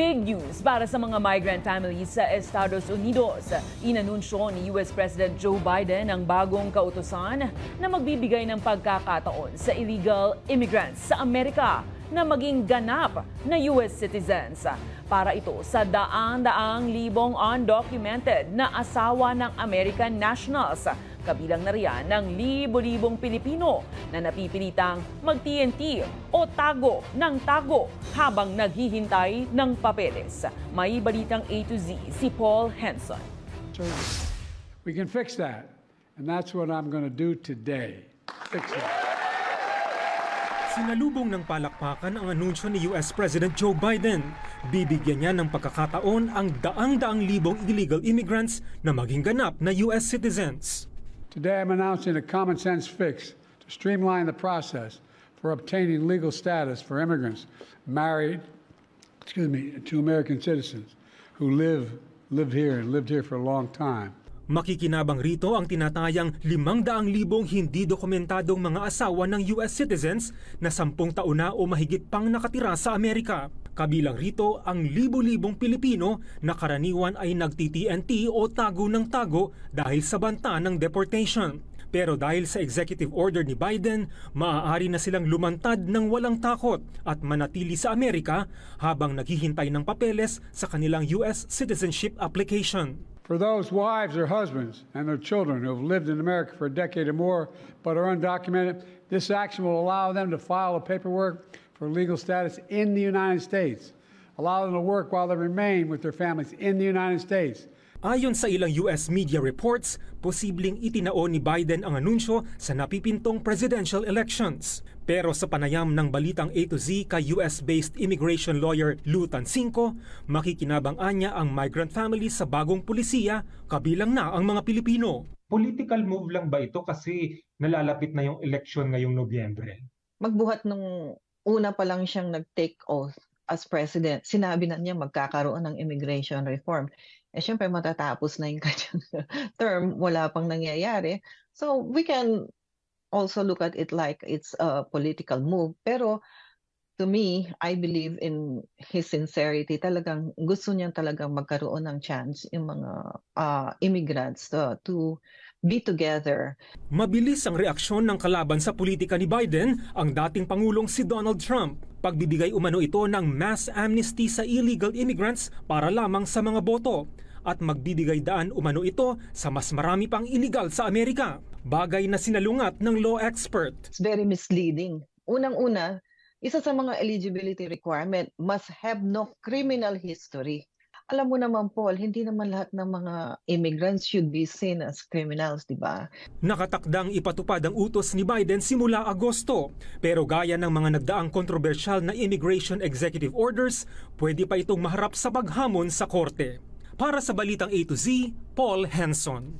Big news para sa mga migrant families sa Estados Unidos. Inanunsyo ni US President Joe Biden ang bagong kautosan na magbibigay ng pagkakataon sa illegal immigrants sa Amerika na maging ganap na US citizens. Para ito sa daan-daang libong undocumented na asawa ng American nationals Kabilang na riyan ng libo-libong Pilipino na napipilitang mag-TNT o tago ng tago habang naghihintay ng papeles. May balitang A to Z si Paul Henson. We can fix that. And that's what I'm going to do today. Fix it. Sinalubong ng palakpakan ang anunsyo ni US President Joe Biden. Bibigyan niya ng pagkakataon ang daang-daang libong illegal immigrants na maging ganap na US citizens. Today, I'm announcing a common sense fix to streamline the process for obtaining legal status for immigrants married, excuse me, to American citizens who live lived here and lived here for a long time. Makikinabang rito ang tinatayang 500,000 hindi dokumentadong mga asawa ng US citizens na 10 taon na o mahigit pang nakatira sa Amerika. Kabilang rito ang libo-libong Pilipino na karaniwan ay nagti o tago ng tago dahil sa banta ng deportation. Pero dahil sa executive order ni Biden, maaari na silang lumantad ng walang takot at manatili sa Amerika habang naghihintay ng papeles sa kanilang US citizenship application. For those wives or husbands and their children who have lived in America for a decade or more but are undocumented, this action will allow them to file the paperwork for legal status in the United States. Allow them to work while they remain with their families in the United States. Ayon sa ilang US media reports, posibleng itinao ni Biden ang anunsyo sa napipintong presidential elections. Pero sa panayam ng balitang A to Z kay US-based immigration lawyer Lou Tansinko, makikinabang-anya ang migrant families sa bagong pulisiya, kabilang na ang mga Pilipino. Political move lang ba ito kasi nalalapit na yung election ngayong Nobyembre? Magbuhat ng una pa lang siyang nag-take oath as president, sinabi na niya magkakaroon ng immigration reform. Eh syempre matatapos na yung kanyang term, wala pang nangyayari. So we can also look at it like it's a political move. Pero to me, I believe in his sincerity. Talagang gusto niya talagang magkaroon ng chance yung mga uh, immigrants ah, to, to be together. Mabilis ang reaksyon ng kalaban sa politika ni Biden ang dating Pangulong si Donald Trump. Pagbibigay umano ito ng mass amnesty sa illegal immigrants para lamang sa mga boto at magbibigay daan umano ito sa mas marami pang illegal sa Amerika. Bagay na sinalungat ng law expert. It's very misleading. Unang-una, isa sa mga eligibility requirement must have no criminal history alam mo naman Paul, hindi naman lahat ng mga immigrants should be seen as criminals, di ba? Nakatakdang ipatupad ang utos ni Biden simula Agosto. Pero gaya ng mga nagdaang kontrobersyal na immigration executive orders, pwede pa itong maharap sa paghamon sa korte. Para sa Balitang A to Z, Paul Hanson.